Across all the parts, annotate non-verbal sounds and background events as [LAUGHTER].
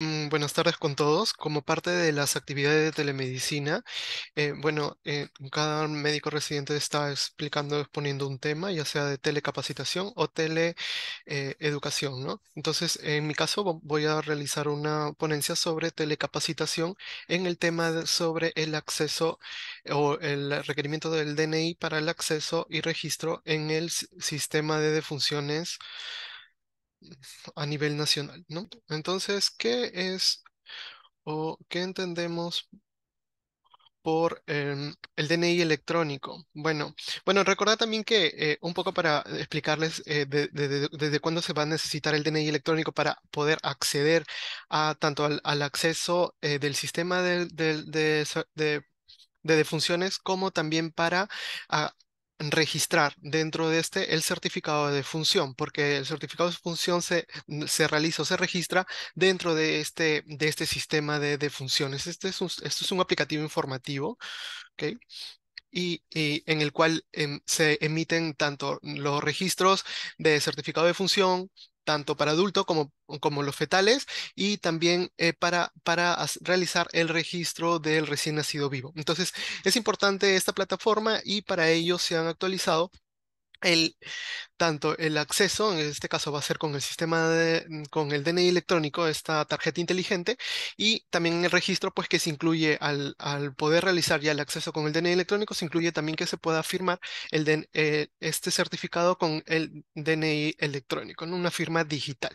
Mm, buenas tardes con todos. Como parte de las actividades de telemedicina, eh, bueno, eh, cada médico residente está explicando, exponiendo un tema, ya sea de telecapacitación o teleeducación, ¿no? Entonces, en mi caso, voy a realizar una ponencia sobre telecapacitación en el tema sobre el acceso o el requerimiento del DNI para el acceso y registro en el sistema de defunciones a nivel nacional, ¿no? Entonces, ¿qué es o qué entendemos por em, el DNI electrónico. Bueno, bueno, recordad también que eh, un poco para explicarles eh, desde cuándo se va a necesitar el DNI electrónico para poder acceder a tanto al, acceso eh, del sistema de, de, funciones como también para ah, registrar dentro de este el certificado de función, porque el certificado de función se, se realiza o se registra dentro de este, de este sistema de, funciones. Este es un, esto es un aplicativo informativo, Y, en el cual em, se emiten tanto los registros de certificado de función tanto para adulto como, como los fetales y también eh, para, para realizar el registro del recién nacido vivo. Entonces, es importante esta plataforma y para ello se han actualizado el, tanto el acceso, en este caso va a ser con el sistema de, mm, con el DNI electrónico, esta tarjeta inteligente, y también el registro, pues que se incluye al, poder realizar ya el acceso con el DNI electrónico, se incluye también que se pueda firmar el eh, este certificado con el DNI electrónico, en una firma digital.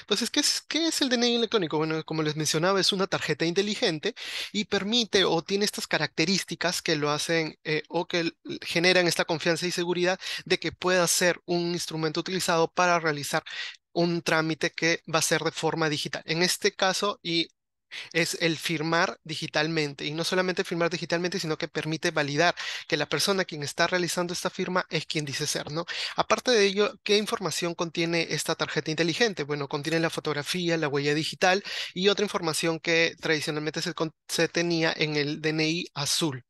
Entonces, ¿qué es, ¿qué es el DNI electrónico? Bueno, como les mencionaba, es una tarjeta inteligente y permite o tiene estas características que lo hacen eh, o que generan esta confianza y seguridad de que pueda ser un instrumento utilizado para realizar un trámite que va a ser de forma digital. En este caso, y es el firmar digitalmente y no solamente firmar digitalmente, sino que permite validar que la persona quien está realizando esta firma es quien dice ser, ¿no? Aparte de ello, ¿qué información contiene esta tarjeta inteligente? Bueno, contiene la fotografía, la huella digital y otra información que tradicionalmente se, tenía en el DNI azul.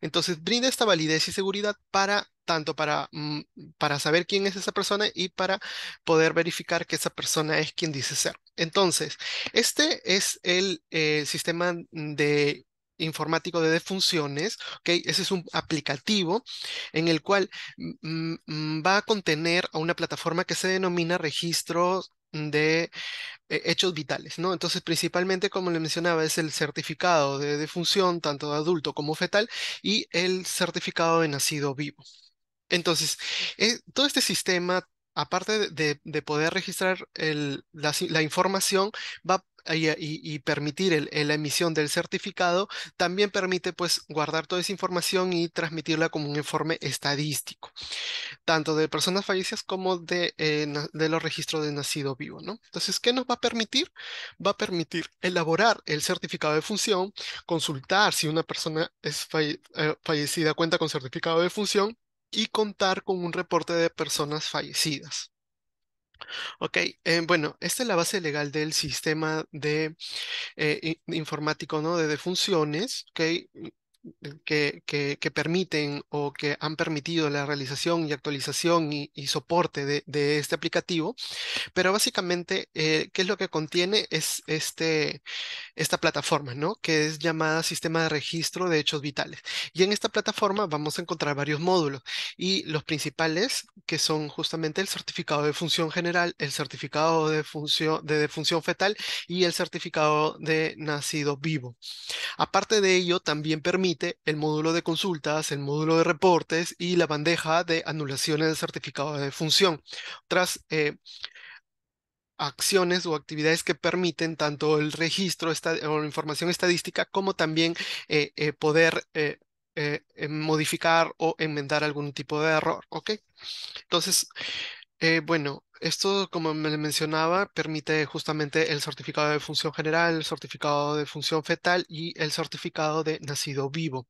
Entonces, brinda esta validez y seguridad para tanto mm, para saber quién es esa persona y para poder verificar que esa persona es quien dice ser. Entonces, este es el, eh, sistema de informático de defunciones. Ese es un aplicativo en el cual va a contener a una plataforma que se denomina registro de eh, hechos vitales, Entonces, principalmente, como le mencionaba, es el certificado de defunción, tanto de adulto como fetal, y el certificado de nacido vivo. Entonces, eh, todo este sistema aparte de, poder registrar la, información, y, permitir la emisión del certificado, también permite pues guardar toda esa información y transmitirla como un informe estadístico, tanto de personas fallecidas como eh, de, los registros de nacido vivo, ¿no? Entonces, ¿qué nos va a permitir? Va a permitir elaborar el certificado de función, consultar si una persona es eh, fallecida cuenta con certificado de función, y contar con un reporte de personas fallecidas. Ok, eh, bueno, esta es la base legal del sistema de eh, informático, ¿no? De, defunciones, funciones, ok, que, permiten o que han permitido la realización y actualización y, soporte de, este aplicativo. Pero básicamente, eh, ¿qué es lo que contiene? Es este, esta plataforma, ¿no? Que es llamada Sistema de Registro de Hechos Vitales. Y en esta plataforma vamos a encontrar varios módulos y los principales que son justamente el certificado de función general, el certificado de función, de defunción fetal y el certificado de nacido vivo. Aparte de ello, también permite el módulo de consultas, el módulo de reportes y la bandeja de anulaciones del certificado de función. Otras eh, acciones o actividades que permiten tanto el registro o la información estadística como también eh, eh, poder modificar o enmendar algún tipo de error. ¿ok? Entonces, eh, bueno, esto, como me mencionaba, permite justamente el certificado de función general, el certificado de función fetal y el certificado de nacido vivo.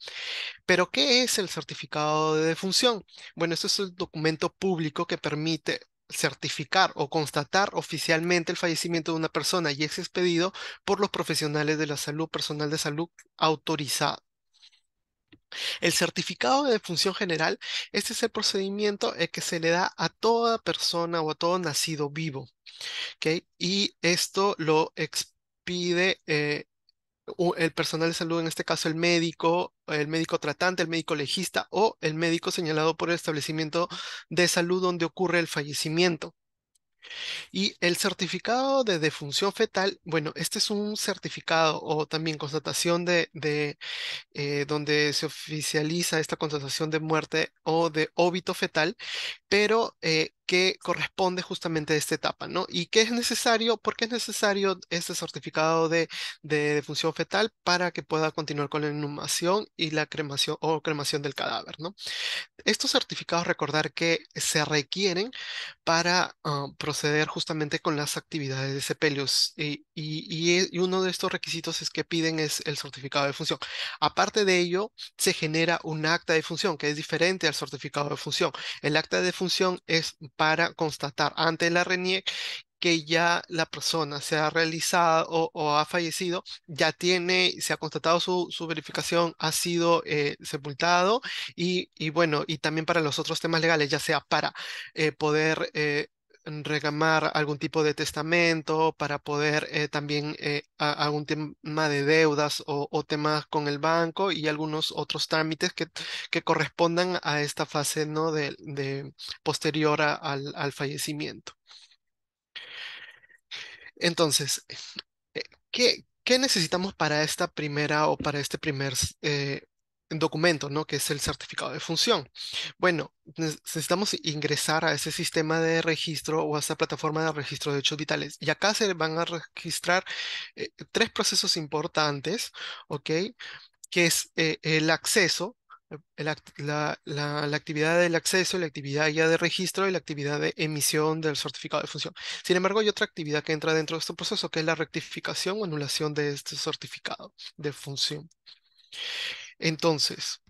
Pero, ¿qué es el certificado de defunción? Bueno, esto es el documento público que permite certificar o constatar oficialmente el fallecimiento de una persona y es expedido por los profesionales de la salud, personal de salud autorizado el certificado de función general, este es el procedimiento eh, que se le da a toda persona o a todo nacido vivo. Y esto lo expide eh, el personal de salud, en este caso el médico, el médico tratante, el médico legista o el médico señalado por el establecimiento de salud donde ocurre el fallecimiento. Y el certificado de defunción fetal, bueno, este es un certificado o también constatación de, eh, donde se oficializa esta constatación de muerte o de óbito fetal, pero eh, que corresponde justamente a esta etapa, ¿no? ¿Y qué es necesario? ¿Por qué es necesario este certificado de, de, función fetal para que pueda continuar con la inhumación y la cremación o cremación del cadáver, ¿no? Estos certificados, recordar que se requieren para ah, proceder justamente con las actividades de sepelios y, y, y, uno de estos requisitos es que piden es el certificado de función. Aparte de ello, se genera un acta de función que es diferente al certificado de función. El acta de función es para constatar ante la RENIEC que ya la persona se ha realizado o, ha fallecido, ya tiene, se ha constatado su, su verificación, ha sido eh, sepultado y, y, bueno, y también para los otros temas legales, ya sea para eh, poder eh, regamar algún tipo de testamento, para poder eh, también eh, algún tema de deudas o, temas con el banco y algunos otros trámites que, que correspondan a esta fase ¿no? de, posterior al, fallecimiento. Entonces, eh, ¿qué, ¿qué necesitamos para esta primera o para este primer documento, ¿no? Que es el certificado de función. Bueno, necesitamos ingresar a ese sistema de registro o a esa plataforma de registro de hechos vitales. Y acá se van a registrar eh, tres procesos importantes, ¿ok? Que es eh, el acceso, eh, la, la, actividad del acceso, la actividad ya de registro y la actividad de emisión del certificado de función. Sin embargo, hay otra actividad que entra dentro de este proceso, que es la rectificación o anulación de este certificado de función. Entonces,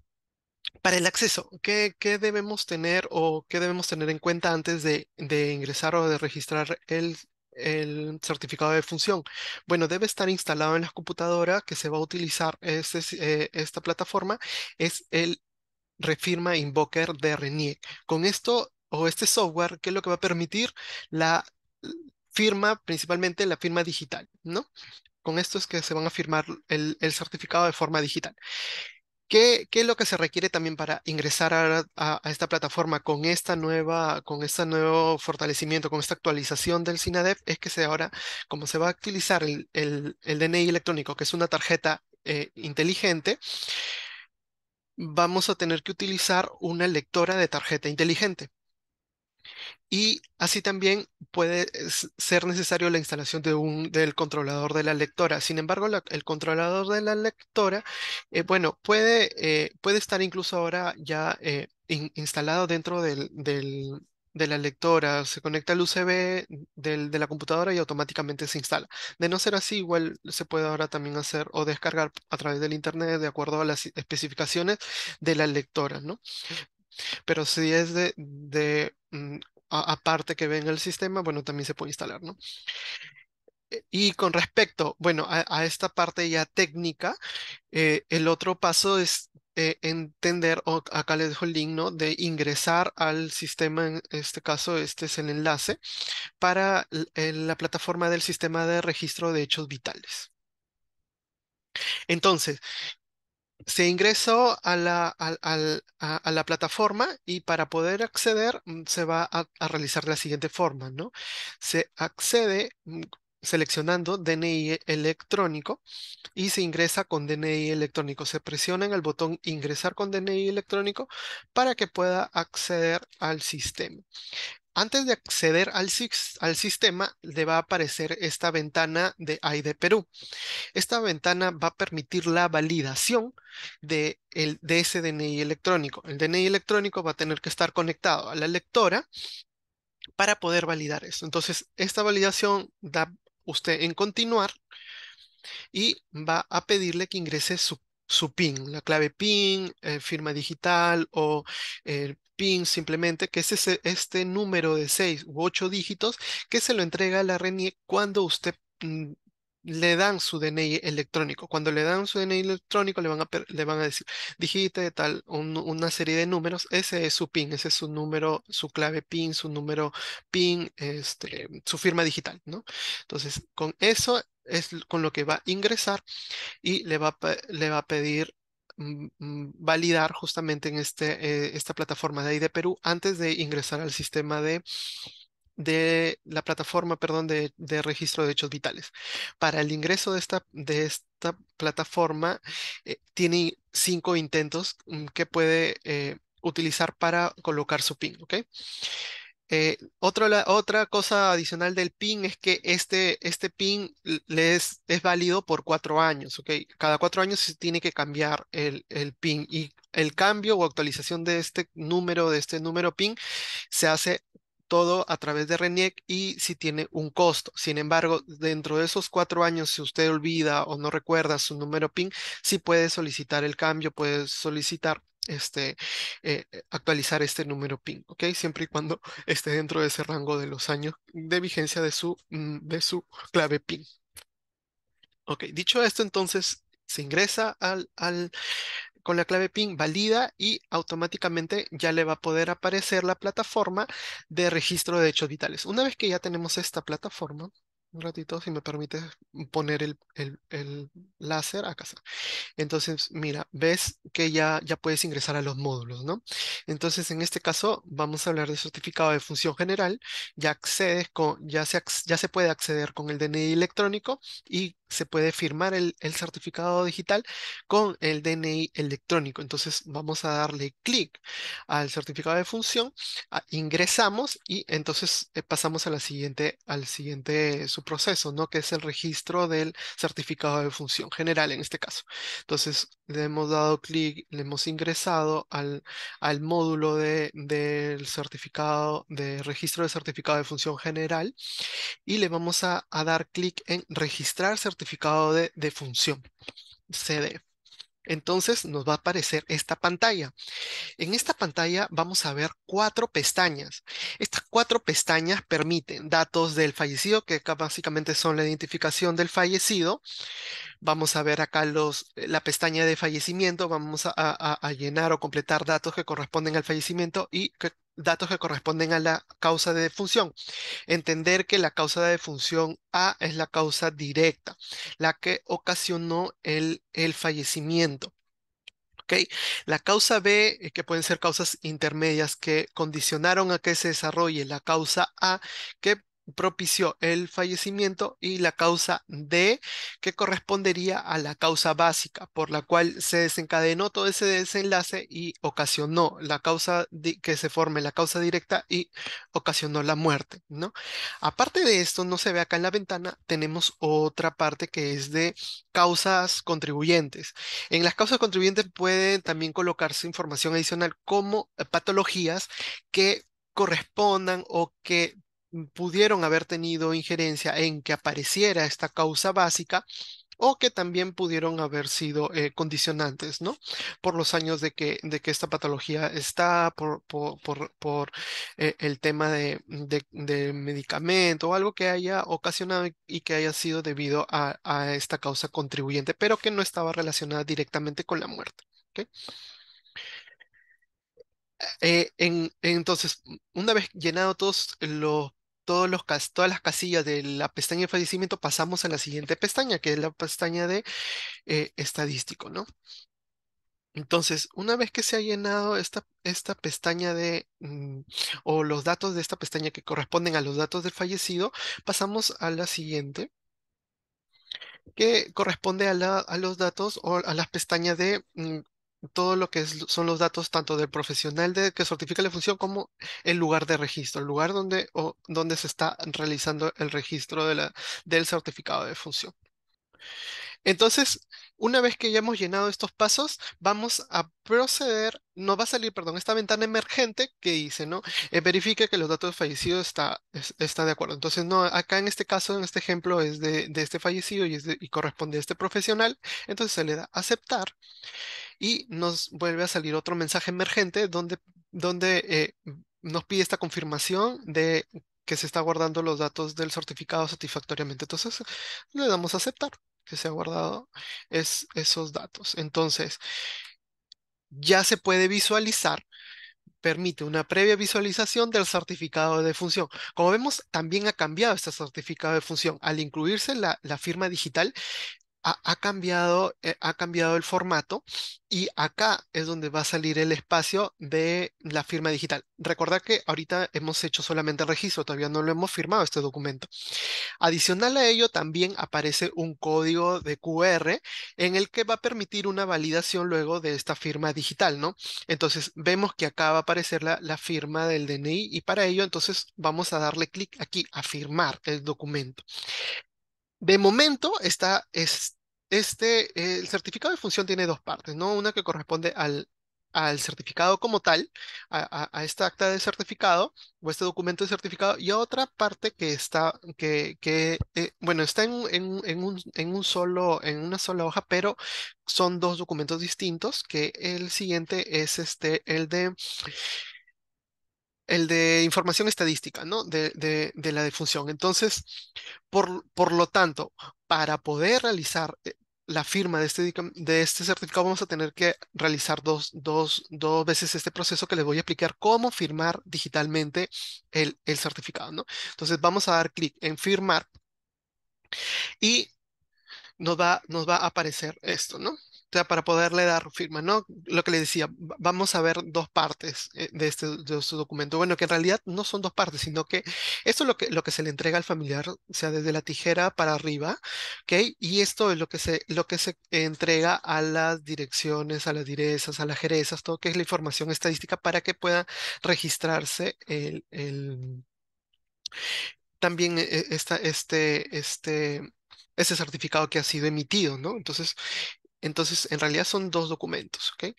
para el acceso, ¿qué, ¿qué, debemos tener o qué debemos tener en cuenta antes de, ingresar o de registrar el, el, certificado de función? Bueno, debe estar instalado en la computadora que se va a utilizar este, eh, esta plataforma, es el Refirma Invoker de RENIEC. Con esto o este software, ¿qué es lo que va a permitir? La firma, principalmente la firma digital, ¿no? Con esto es que se van a firmar el, el certificado de forma digital. ¿Qué, es lo que se requiere también para ingresar a, esta plataforma con esta nueva, con este nuevo fortalecimiento, con esta actualización del SINADEF? Es que ahora, como se va a utilizar el, DNI electrónico, que es una tarjeta eh, inteligente, vamos a tener que utilizar una lectora de tarjeta inteligente. Y así también puede eh, ser necesario la instalación de un, del controlador de la lectora. Sin embargo, el controlador de la lectora, eh, bueno, puede, eh, puede estar incluso ahora ya instalado dentro de la lectora. Se conecta al USB de la computadora y automáticamente se instala. De no ser así, igual se puede ahora también hacer o descargar a través del Internet de acuerdo a las especificaciones de la lectora, ¿no? Pero si es de mm, aparte que venga el sistema, bueno, también se puede instalar, ¿no? Eh, y con respecto, bueno, a, esta parte ya técnica, eh, el otro paso es eh, entender, o acá les dejo el link, ¿no? De ingresar al sistema, en este caso, este es el enlace, para la plataforma del sistema de registro de hechos vitales. Entonces, se ingresó a la, la, plataforma y para poder acceder mm, se va a, realizar de la siguiente forma, ¿no? Se accede mm, seleccionando DNI electrónico y se ingresa con DNI electrónico. Se presiona en el botón ingresar con DNI electrónico para que pueda acceder al sistema. Antes de acceder al, sistema, le va a aparecer esta ventana de ID Perú. Esta ventana va a permitir la validación de, ese DNI electrónico. El DNI electrónico va a tener que estar conectado a la lectora para poder validar eso. Entonces, esta validación da usted en continuar y va a pedirle que ingrese su su PIN, la clave PIN, eh, firma digital o el eh, PIN simplemente, que es este número de seis u ocho dígitos que se lo entrega a la renie cuando usted mm, le dan su DNI electrónico. Cuando le dan su DNI electrónico, le van a, le van a decir, digite tal, una serie de números. Ese es su PIN, ese es su número, su clave PIN, su número PIN, este, su firma digital, ¿no? Entonces, con eso, es con lo que va a ingresar y le va, le va a pedir mm, mm, validar justamente en este, eh, esta plataforma de ID Perú antes de ingresar al sistema de, de la plataforma, perdón, de, registro de hechos vitales. Para el ingreso de esta, de esta plataforma, eh, tiene cinco intentos mm, que puede eh, utilizar para colocar su PIN, ¿ok? Eh, otra cosa adicional del PIN es que este, este PIN es válido por cuatro años, Cada cuatro años se tiene que cambiar el, PIN y el cambio o actualización de este número, de este número PIN, se hace todo a través de RENIEC y si tiene un costo. Sin embargo, dentro de esos cuatro años, si usted olvida o no recuerda su número PIN, sí puede solicitar el cambio, puede solicitar este, eh, eh, actualizar este número PIN, ¿ok? Siempre y cuando [LAUGHS] esté dentro de ese rango de los años de vigencia de su, mm, de su clave PIN. dicho esto, entonces se ingresa al, al, con la clave PIN, valida y automáticamente ya le va a poder aparecer la plataforma de registro de hechos vitales. Una vez que ya tenemos esta plataforma, un ratito, si me permites poner el, el, el, láser acá. Entonces, mira, ves que ya, ya puedes ingresar a los módulos, ¿no? Entonces, en este caso, vamos a hablar de certificado de función general. Ya accedes con, ya se, ya se puede acceder con el DNI electrónico y se puede firmar el, certificado digital con el DNI electrónico. Entonces, vamos a darle clic al certificado de función, ingresamos y entonces eh, pasamos a la siguiente, al siguiente proceso, ¿no? Que es el registro del certificado de función general en este caso. Entonces, le hemos dado clic, le hemos ingresado al, módulo de, del certificado, de registro de certificado de función general y le vamos a, dar clic en registrar certificado de, función, cd Entonces nos va a aparecer esta pantalla. En esta pantalla vamos a ver cuatro pestañas cuatro pestañas permiten datos del fallecido, que básicamente son la identificación del fallecido. Vamos a ver acá los, eh, la pestaña de fallecimiento, vamos a, llenar o completar datos que corresponden al fallecimiento y datos que corresponden a la causa de defunción. Entender que la causa de defunción A es la causa directa, la que ocasionó el, el fallecimiento. La causa B, eh, que pueden ser causas intermedias que condicionaron a que se desarrolle la causa A, que propició el fallecimiento y la causa D, que correspondería a la causa básica, por la cual se desencadenó todo ese desenlace y ocasionó la causa que se forme la causa directa y ocasionó la muerte, ¿no? Aparte de esto, no se ve acá en la ventana, tenemos otra parte que es de causas contribuyentes. En las causas contribuyentes pueden también colocarse información adicional como eh, patologías que correspondan o que Mm, pudieron haber tenido injerencia en que apareciera esta causa básica o que también pudieron haber sido eh, condicionantes, ¿no? Por los años de que, de que esta patología está, por, por, por, eh, el tema de, de, de, medicamento o algo que haya ocasionado y que haya sido debido a, a esta causa contribuyente, pero que no estaba relacionada directamente con la muerte. Eh, en, entonces, una vez llenado todos los todas las casillas de la pestaña de fallecimiento pasamos a la siguiente pestaña, que es la pestaña de eh, estadístico, ¿no? Entonces, una vez que se ha llenado esta, esta pestaña de, mm, o los datos de esta pestaña que corresponden a los datos del fallecido, pasamos a la siguiente, que corresponde a, a los datos o a las pestañas de mm, todo lo que son los datos tanto del profesional que certifica la función como el lugar de registro, el lugar donde, donde se está realizando el registro de del certificado de función. Entonces, una vez que ya hemos llenado estos pasos, vamos a proceder, No va a salir, perdón, esta ventana emergente que dice, ¿no? Eh, verifique que los datos fallecidos está, está, de acuerdo. Entonces, no, acá en este caso, en este ejemplo, es de, este fallecido y, y corresponde a este profesional. Entonces, se le da aceptar y nos vuelve a salir otro mensaje emergente donde, donde eh, nos pide esta confirmación de que se está guardando los datos del certificado satisfactoriamente. Entonces le damos a aceptar que se ha guardado es, esos datos. Entonces ya se puede visualizar permite una previa visualización del certificado de función. Como vemos, también ha cambiado este certificado de función. Al incluirse la, la firma digital, ha, cambiado, eh, ha cambiado el formato y acá es donde va a salir el espacio de la firma digital. Recordad que ahorita hemos hecho solamente registro, todavía no lo hemos firmado este documento. Adicional a ello también aparece un código de QR en el que va a permitir una validación luego de esta firma digital, ¿no? Entonces vemos que acá va a aparecer la, la firma del DNI y para ello entonces vamos a darle clic aquí a firmar el documento. De momento está es, este, el certificado de función tiene dos partes, ¿no? Una que corresponde al, al certificado como tal, a, esta acta de certificado o este documento de certificado, y otra parte que está, que, que eh, bueno, está en, en, un, en, un, solo, en una sola hoja, pero son dos documentos distintos, que el siguiente es este, el de el de información estadística, ¿no? De, de, de la defunción. Entonces, por, por, lo tanto, para poder realizar eh, la firma de este, de este certificado, vamos a tener que realizar dos, dos, dos, veces este proceso que les voy a explicar cómo firmar digitalmente el, el certificado, ¿no? Entonces, vamos a dar clic en firmar y nos va, nos va a aparecer esto, ¿no? sea, para poderle dar firma, ¿no? Lo que le decía, vamos a ver dos partes eh, este, de este, documento. Bueno, que en realidad no son dos partes, sino que esto es lo que, lo que se le entrega al familiar, o sea, desde la tijera para arriba, ¿ok? Y esto es lo que se, lo que se entrega a las direcciones, a las direzas, a las jerezas, todo que es la información estadística para que pueda registrarse el, también eh, esta, este, este, certificado que ha sido emitido, ¿no? Entonces, entonces, en realidad son dos documentos, ¿ok?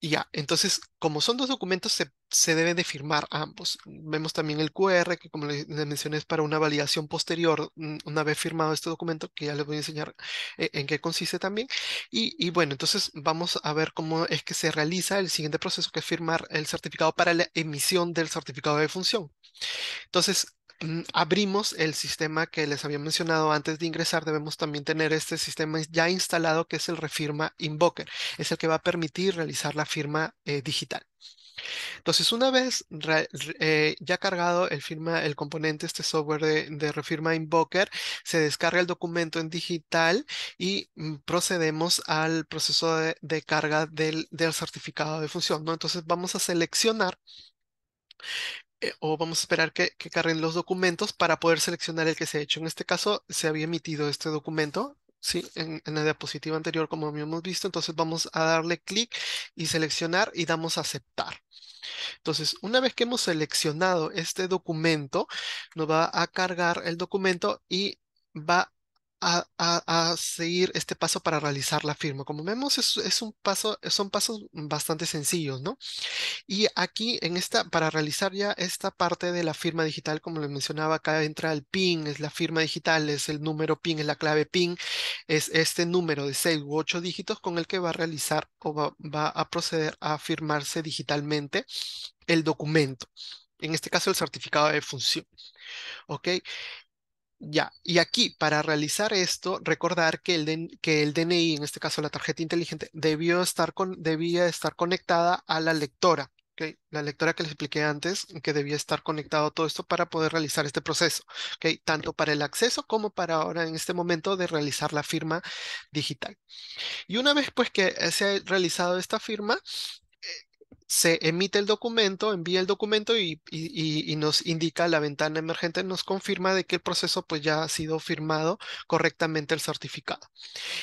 Y ya, entonces, como son dos documentos, se, deben de firmar ambos. Vemos también el QR, que como les, mencioné, es para una validación posterior, mm, una vez firmado este documento, que ya les voy a enseñar eh, en, qué consiste también. Y, y, bueno, entonces vamos a ver cómo es que se realiza el siguiente proceso, que es firmar el certificado para la emisión del certificado de función. Entonces, Mm, abrimos el sistema que les había mencionado antes de ingresar, debemos también tener este sistema ya instalado que es el Refirma Invoker. Es el que va a permitir realizar la firma eh, digital. Entonces, una vez eh, ya cargado el, firma, el componente, este software de, Refirma Invoker, se descarga el documento en digital y mm, procedemos al proceso de, carga del, certificado de función. ¿no? Entonces, vamos a seleccionar eh, o vamos a esperar que, carguen los documentos para poder seleccionar el que se ha hecho. En este caso se había emitido este documento, ¿sí? En, la diapositiva anterior como habíamos visto, entonces vamos a darle clic y seleccionar y damos a aceptar. Entonces, una vez que hemos seleccionado este documento, nos va a cargar el documento y va a, seguir este paso para realizar la firma. Como vemos, es, un paso, son pasos bastante sencillos, ¿no? Y aquí en esta, para realizar ya esta parte de la firma digital, como les mencionaba, acá entra el PIN, es la firma digital, es el número PIN, es la clave PIN, es este número de seis u ocho dígitos con el que va a realizar o va, va a proceder a firmarse digitalmente el documento en este caso el certificado de función. ¿Ok? Ya, y aquí, para realizar esto, recordar que el, que el DNI, en este caso la tarjeta inteligente, debió estar con debía estar conectada a la lectora, La lectora que les expliqué antes, que debía estar conectado a todo esto para poder realizar este proceso, Tanto para el acceso como para ahora en este momento de realizar la firma digital. Y una vez pues que se ha realizado esta firma, se emite el documento, envía el documento y, nos indica la ventana emergente, nos confirma de que el proceso pues ya ha sido firmado correctamente el certificado.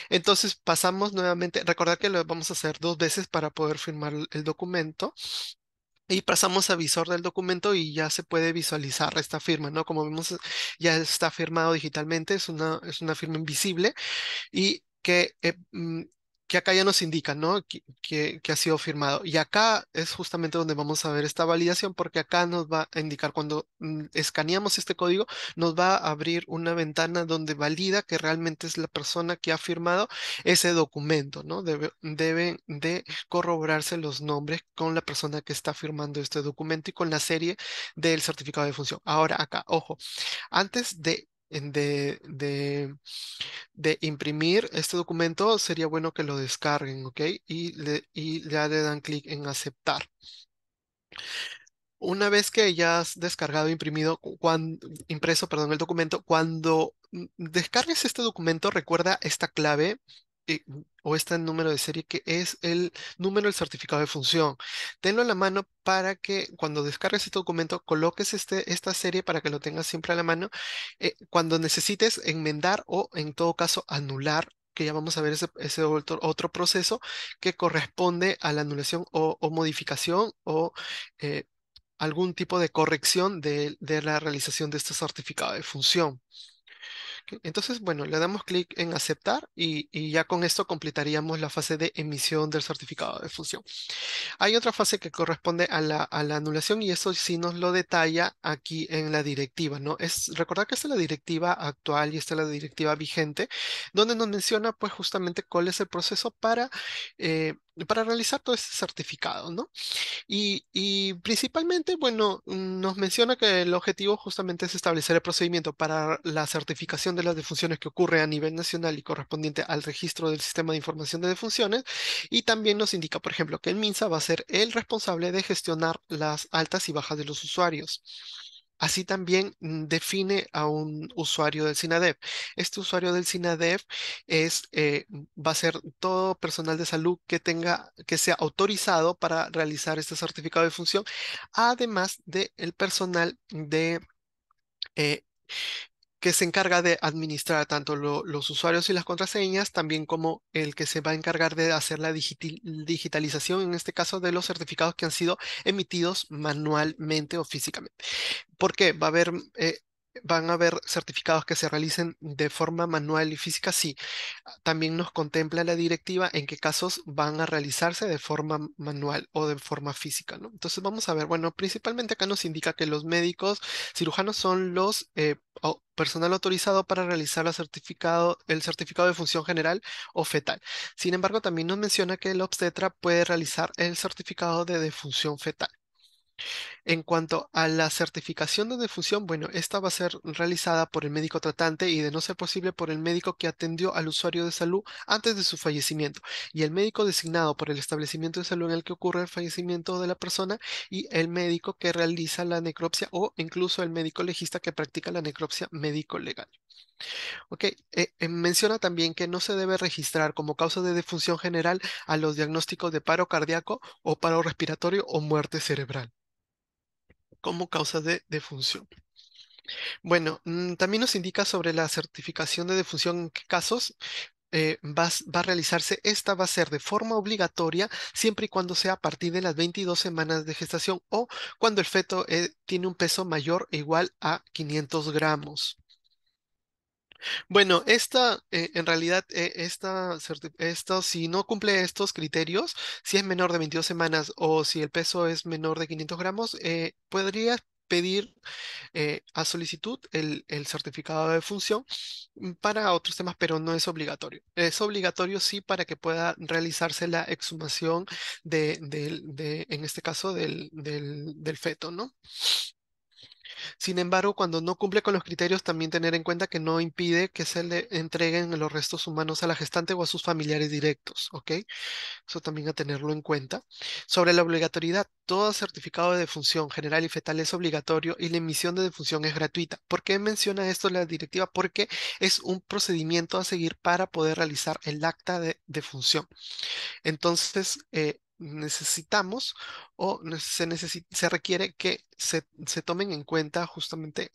Entonces pasamos nuevamente, recordar que lo vamos a hacer dos veces para poder firmar el documento. Y pasamos a visor del documento y ya se puede visualizar esta firma, ¿no? Como vemos, ya está firmado digitalmente, es una, es una firma invisible y que eh, mm, que acá ya nos indica, ¿no? Que, ha sido firmado. Y acá es justamente donde vamos a ver esta validación, porque acá nos va a indicar cuando mm, escaneamos este código, nos va a abrir una ventana donde valida que realmente es la persona que ha firmado ese documento, ¿no? deben de corroborarse los nombres con la persona que está firmando este documento y con la serie del certificado de función. Ahora acá, ojo, antes de de, de, de, imprimir este documento, sería bueno que lo descarguen, ¿ok? Y, le, y ya le dan clic en aceptar. Una vez que ya has descargado, imprimido, cuando, impreso, perdón, el documento, cuando mm, descargues este documento, recuerda esta clave eh, o este número de serie que es el número del certificado de función. Tenlo a la mano para que cuando descargues este documento coloques este, esta serie para que lo tengas siempre a la mano eh, cuando necesites enmendar o en todo caso anular que ya vamos a ver ese, otro, proceso que corresponde a la anulación o, modificación o eh, algún tipo de corrección de la realización de este certificado de función. Entonces, bueno, le damos clic en aceptar y, ya con esto completaríamos la fase de emisión del certificado de función. Hay otra fase que corresponde a la, anulación y eso sí nos lo detalla aquí en la directiva, ¿no? Es recordar que esta es la directiva actual y esta es la directiva vigente, donde nos menciona pues justamente cuál es el proceso para eh, para realizar todo este certificado, ¿no? Y, y principalmente, bueno, nos menciona que el objetivo justamente es establecer el procedimiento para la certificación de las defunciones que ocurre a nivel nacional y correspondiente al registro del sistema de información de defunciones. Y también nos indica, por ejemplo, que el MINSA va a ser el responsable de gestionar las altas y bajas de los usuarios. Así también mm, define a un usuario del SINADEV. Este usuario del Sinadef es, eh, va a ser todo personal de salud que tenga, que sea autorizado para realizar este certificado de función, además del personal de eh, que se encarga de administrar tanto los usuarios y las contraseñas, también como el que se va a encargar de hacer la digitalización, en este caso, de los certificados que han sido emitidos manualmente o físicamente. ¿Por qué? Va a haber eh, ¿Van a haber certificados que se realicen de forma manual y física? Sí. También nos contempla la directiva en qué casos van a realizarse de forma manual o de forma física, ¿no? Entonces vamos a ver, bueno, principalmente acá nos indica que los médicos cirujanos son los eh, personal autorizado para realizar el certificado de función general o fetal. Sin embargo, también nos menciona que el obstetra puede realizar el certificado de defunción fetal. En cuanto a la certificación de defunción, bueno, esta va a ser realizada por el médico tratante y de no ser posible por el médico que atendió al usuario de salud antes de su fallecimiento y el médico designado por el establecimiento de salud en el que ocurre el fallecimiento de la persona y el médico que realiza la necropsia o incluso el médico legista que practica la necropsia médico legal. Ok, eh, eh, menciona también que no se debe registrar como causa de defunción general a los diagnósticos de paro cardíaco o paro respiratorio o muerte cerebral como causa de defunción. Bueno, mm, también nos indica sobre la certificación de defunción en qué casos eh, va, a realizarse. Esta va a ser de forma obligatoria siempre y cuando sea a partir de las 22 semanas de gestación o cuando el feto eh, tiene un peso mayor o igual a 500 gramos. Bueno, esta, eh, en realidad, eh, esta, esto, si no cumple estos criterios, si es menor de 22 semanas o si el peso es menor de 500 gramos, eh, podría pedir a solicitud el, certificado de función para otros temas, pero no es obligatorio. Es obligatorio sí para que pueda realizarse la exhumación de, en este caso, del feto, ¿no? Sin embargo, cuando no cumple con los criterios, también tener en cuenta que no impide que se le entreguen los restos humanos a la gestante o a sus familiares directos, ¿ok? Eso también a tenerlo en cuenta. Sobre la obligatoriedad, todo certificado de defunción general y fetal es obligatorio y la emisión de defunción es gratuita. ¿Por qué menciona esto la directiva? Porque es un procedimiento a seguir para poder realizar el acta de defunción. Entonces, eh, necesitamos o se, se requiere que se, se, tomen en cuenta justamente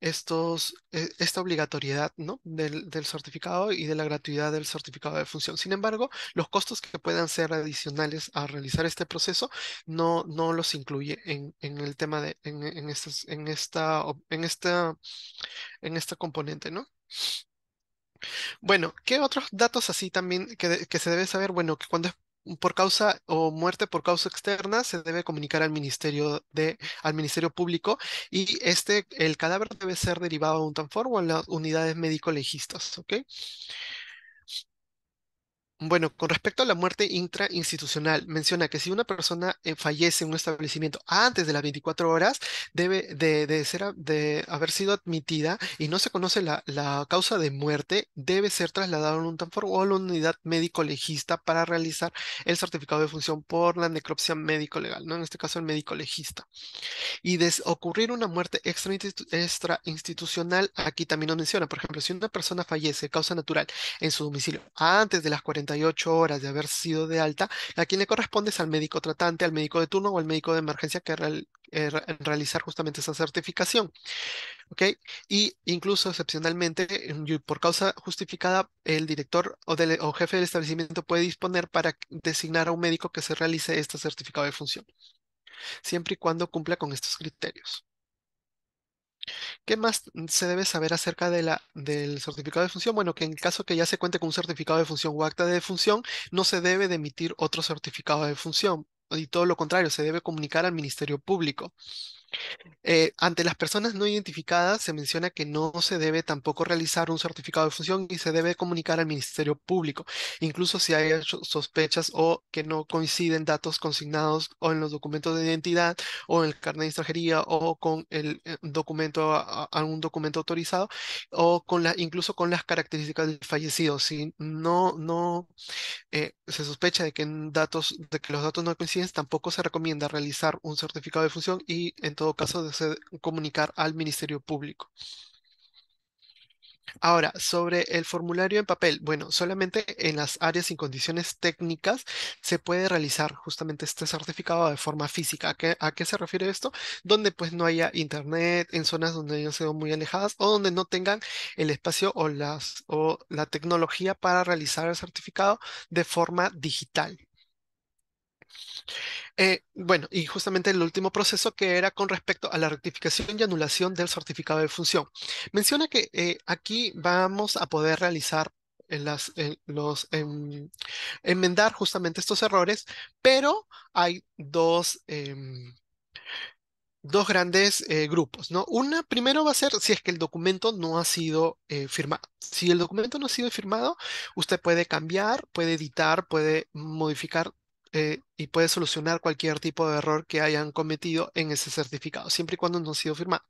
estos, e-, esta obligatoriedad ¿no? del, certificado y de la gratuidad del certificado de función. Sin embargo, los costos que puedan ser adicionales a realizar este proceso no, no los incluye en, el tema de, en, en, esta, en, esta, en esta componente, ¿no? Bueno, ¿qué otros datos así también que, se debe saber? Bueno, que cuando es por causa o muerte por causa externa se debe comunicar al ministerio de al ministerio público y este el cadáver debe ser derivado a un tanfor o a las unidades médico legistas, bueno, con respecto a la muerte intrainstitucional, menciona que si una persona eh, fallece en un establecimiento antes de las 24 horas, debe de, ser, de haber sido admitida y no se conoce la, la causa de muerte, debe ser trasladada a un TANFOR o a la unidad médico-legista para realizar el certificado de función por la necropsia médico-legal, ¿no? En este caso, el médico-legista. Y de ocurrir una muerte extra institucional, aquí también nos menciona, por ejemplo, si una persona fallece causa natural en su domicilio antes de las 40 ocho horas de haber sido de alta, a quien le corresponde es al médico tratante, al médico de turno o al médico de emergencia que eh, realizar justamente esa certificación. ¿Ok? Y incluso excepcionalmente, por causa justificada, el director o, o jefe del establecimiento puede disponer para designar a un médico que se realice este certificado de función, siempre y cuando cumpla con estos criterios. ¿Qué más se debe saber acerca de la, del certificado de función? Bueno, que en caso que ya se cuente con un certificado de función o acta de función, no se debe de emitir otro certificado de función. Y todo lo contrario, se debe comunicar al Ministerio Público. Eh, ante las personas no identificadas se menciona que no se debe tampoco realizar un certificado de función y se debe comunicar al Ministerio Público, incluso si hay sospechas o que no coinciden datos consignados o en los documentos de identidad o en el carnet de extranjería o con el eh, documento un documento autorizado o con la, incluso con las características del fallecido. Si no, no eh, se sospecha de que, datos, de que los datos no coinciden, tampoco se recomienda realizar un certificado de función y entonces todo caso de comunicar al Ministerio Público. Ahora, sobre el formulario en papel, bueno, solamente en las áreas sin condiciones técnicas se puede realizar justamente este certificado de forma física. ¿A qué, se refiere esto? Donde pues no haya internet, en zonas donde no sean muy alejadas o donde no tengan el espacio o la tecnología para realizar el certificado de forma digital. Eh, bueno, y justamente el último proceso que era con respecto a la rectificación y anulación del certificado de función. Menciona que eh, aquí vamos a poder realizar en las, los, em, enmendar justamente estos errores, pero hay dos, em, dos grandes eh, grupos, ¿no? Una, primero va a ser si es que el documento no ha sido firmado. Si el documento no ha sido firmado, usted puede cambiar, puede editar, puede modificar eh, y puede solucionar cualquier tipo de error que hayan cometido en ese certificado, siempre y cuando no ha sido firmado.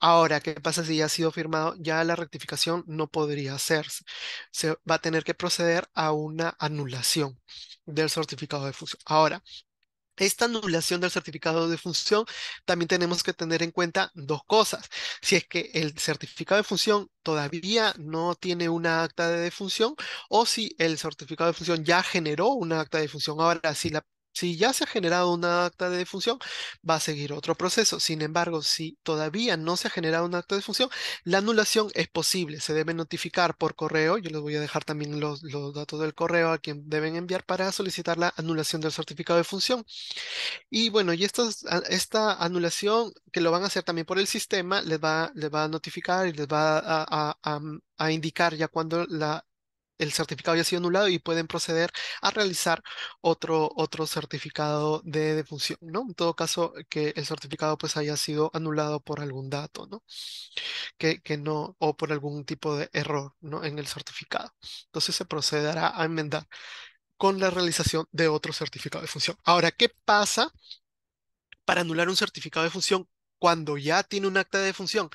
Ahora, ¿qué pasa si ya ha sido firmado? Ya la rectificación no podría hacerse. Se va a tener que proceder a una anulación del certificado de función. Ahora, esta anulación del certificado de función, también tenemos que tener en cuenta dos cosas. Si es que el certificado de función todavía no tiene una acta de defunción o si el certificado de función ya generó una acta de defunción. Ahora, sí la si ya se ha generado una acta de defunción, va a seguir otro proceso. Sin embargo, si todavía no se ha generado un acta de defunción, la anulación es posible. Se debe notificar por correo. Yo les voy a dejar también los, datos del correo a quien deben enviar para solicitar la anulación del certificado de función. Y bueno, y esta, anulación que lo van a hacer también por el sistema, les va, a notificar y les va a, indicar ya cuando la el certificado ha sido anulado y pueden proceder a realizar otro, otro certificado de defunción, ¿no? En todo caso, que el certificado pues haya sido anulado por algún dato, ¿no? Que, que no, o por algún tipo de error, ¿no? En el certificado. Entonces se procederá a enmendar con la realización de otro certificado de función. Ahora, ¿qué pasa para anular un certificado de función cuando ya tiene un acta de función?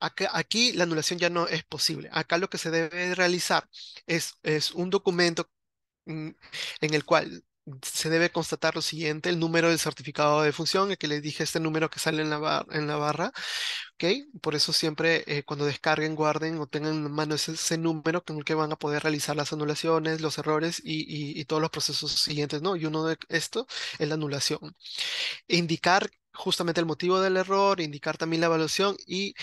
aquí la anulación ya no es posible. Acá lo que se debe realizar es, es un documento mm, en el cual se debe constatar lo siguiente, el número del certificado de función, el que les dije este número que sale en la, en la barra, ¿ok? Por eso siempre eh, cuando descarguen, guarden o tengan en mano ese, número con el que van a poder realizar las anulaciones, los errores y, y todos los procesos siguientes, ¿no? Y uno de esto es la anulación. Indicar justamente el motivo del error, indicar también la evaluación y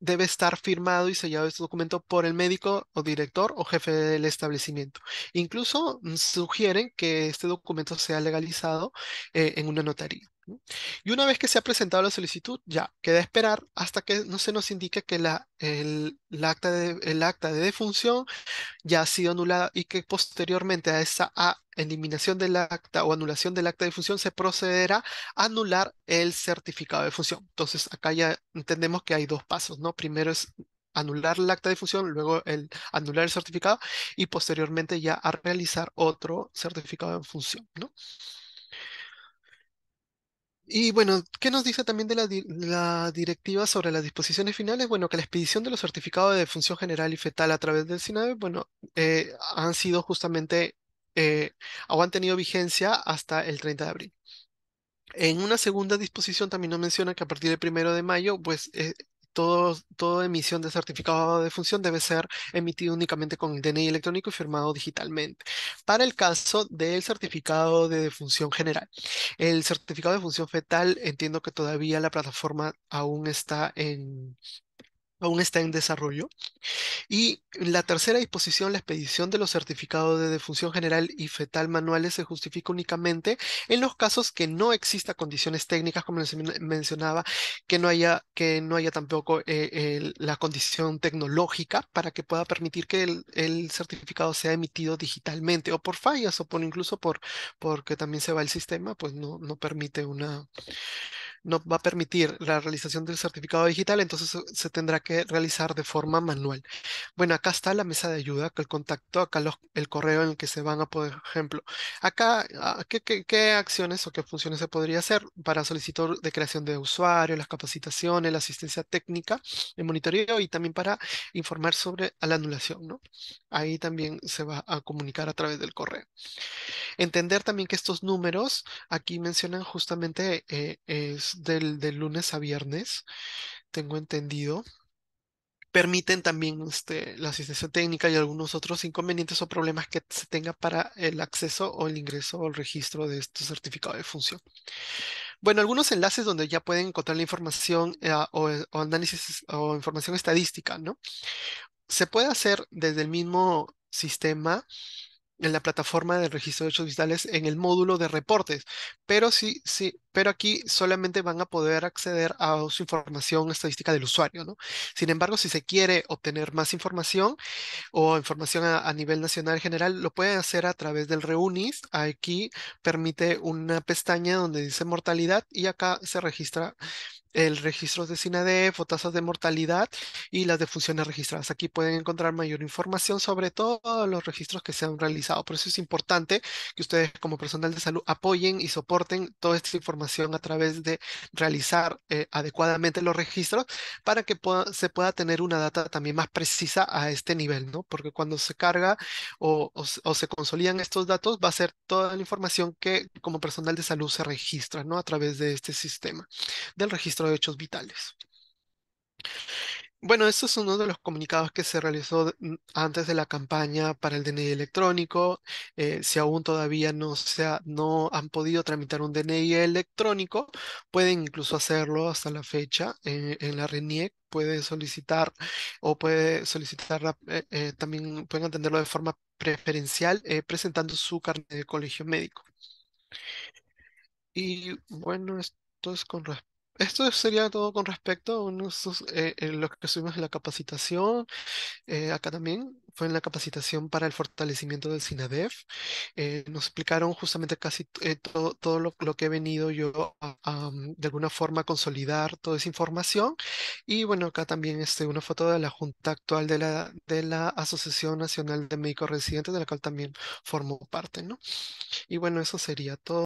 debe estar firmado y sellado este documento por el médico o director o jefe del establecimiento. Incluso mm, sugieren que este documento sea legalizado eh, en una notaría. Y una vez que se ha presentado la solicitud, ya queda esperar hasta que no se nos indique que la, el, acta de, el acta de defunción ya ha sido anulada y que posteriormente a esa eliminación del acta o anulación del acta de defunción se procederá a anular el certificado de defunción. Entonces, acá ya entendemos que hay dos pasos, ¿no? Primero es anular el acta de defunción, luego el anular el certificado y posteriormente ya a realizar otro certificado de defunción, ¿no? Y bueno, ¿qué nos dice también de la, directiva sobre las disposiciones finales? Bueno, que la expedición de los certificados de función general y fetal a través del SINAVE, bueno, eh, han sido justamente eh, o han tenido vigencia hasta el 30 de abril. En una segunda disposición también nos menciona que a partir del 1 de mayo, pues eh, todo, toda emisión de certificado de función debe ser emitida únicamente con el DNI electrónico y firmado digitalmente. Para el caso del certificado de función general, el certificado de función fetal, entiendo que todavía la plataforma aún está en, aún está en desarrollo. Y la tercera disposición, la expedición de los certificados de defunción general y fetal manuales se justifica únicamente en los casos que no exista condiciones técnicas, como les mencionaba, que no haya, que no haya tampoco eh, la condición tecnológica para que pueda permitir que el, certificado sea emitido digitalmente o por fallas o por incluso por porque también se va el sistema, pues no, no permite una no va a permitir la realización del certificado digital, entonces eh, se tendrá que realizar de forma manual. Bueno, acá está la mesa de ayuda, el contacto, acá el correo en el que se van a, por ejemplo, acá, ah, ¿qué, acciones o qué funciones se podría hacer para solicitar de creación de usuario, las capacitaciones, la asistencia técnica, el monitoreo y también para informar sobre la anulación, ¿no? Ahí también se va a comunicar a través del correo. Entender también que estos números aquí mencionan justamente eh, del, lunes a viernes, tengo entendido permiten también este, la asistencia técnica y algunos otros inconvenientes o problemas que se tenga para el acceso o el ingreso o el registro de este certificado de función. Bueno, algunos enlaces donde ya pueden encontrar la información eh, eh, o, análisis o información estadística, ¿no? Se puede hacer desde el mismo sistema en la plataforma del registro de hechos digitales en el módulo de reportes, pero sí, sí, pero aquí solamente van a poder acceder a su información estadística del usuario, ¿no? Sin embargo, si se quiere obtener más información o información a, a nivel nacional general, lo pueden hacer a través del Reunis. Aquí permite una pestaña donde dice mortalidad y acá se registra el registro de SINADEF o tasas de mortalidad y las defunciones registradas. Aquí pueden encontrar mayor información sobre todos los registros que se han realizado. Por eso es importante que ustedes como personal de salud apoyen y soporten toda esta información a través de realizar eh, adecuadamente los registros para que se pueda tener una data también más precisa a este nivel, ¿no? Porque cuando se carga o, se consolidan estos datos va a ser toda la información que como personal de salud se registra, ¿no? A través de este sistema del registro hechos vitales. Bueno, estos es uno de los comunicados que se realizó antes de la campaña para el DNI electrónico. Eh, si aún todavía no, se ha, no han podido tramitar un DNI electrónico, pueden incluso hacerlo hasta la fecha en, la RENIEC. pueden solicitar o puede solicitar eh, eh, también pueden atenderlo de forma preferencial presentando su carnet de colegio médico. Y bueno, esto es con respecto esto sería todo con respecto a eh, los lo que subimos en la capacitación. Eh, acá también fue en la capacitación para el fortalecimiento del SINADEF. Eh, nos explicaron justamente casi todo, todo lo, que he venido yo a, mm, de alguna forma a consolidar toda esa información. Y bueno, acá también este, una foto de la junta actual de la, de la Asociación Nacional de Médicos Residentes, de la cual también formo parte, ¿no? Y bueno, eso sería todo.